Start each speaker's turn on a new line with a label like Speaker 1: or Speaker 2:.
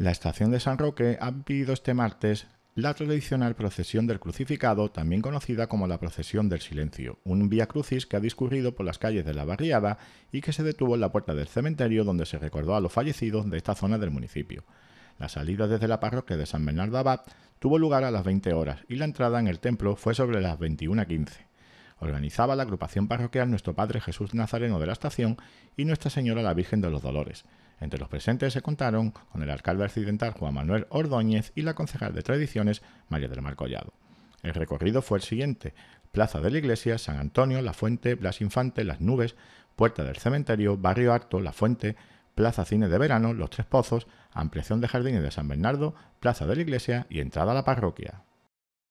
Speaker 1: la estación de San Roque ha vivido este martes la tradicional procesión del crucificado, también conocida como la procesión del silencio, un vía crucis que ha discurrido por las calles de la barriada y que se detuvo en la puerta del cementerio donde se recordó a los fallecidos de esta zona del municipio. La salida desde la parroquia de San Bernardo Abad tuvo lugar a las 20 horas y la entrada en el templo fue sobre las 21.15. Organizaba la agrupación parroquial Nuestro Padre Jesús Nazareno de la Estación y Nuestra Señora la Virgen de los Dolores. Entre los presentes se contaron con el alcalde accidental Juan Manuel Ordóñez y la concejal de Tradiciones María del Mar Collado. El recorrido fue el siguiente: Plaza de la Iglesia, San Antonio, La Fuente, Blas Infante, Las Nubes, Puerta del Cementerio, Barrio Alto, La Fuente, Plaza Cine de Verano, Los Tres Pozos, Ampliación de Jardines de San Bernardo, Plaza de la Iglesia y entrada a la parroquia.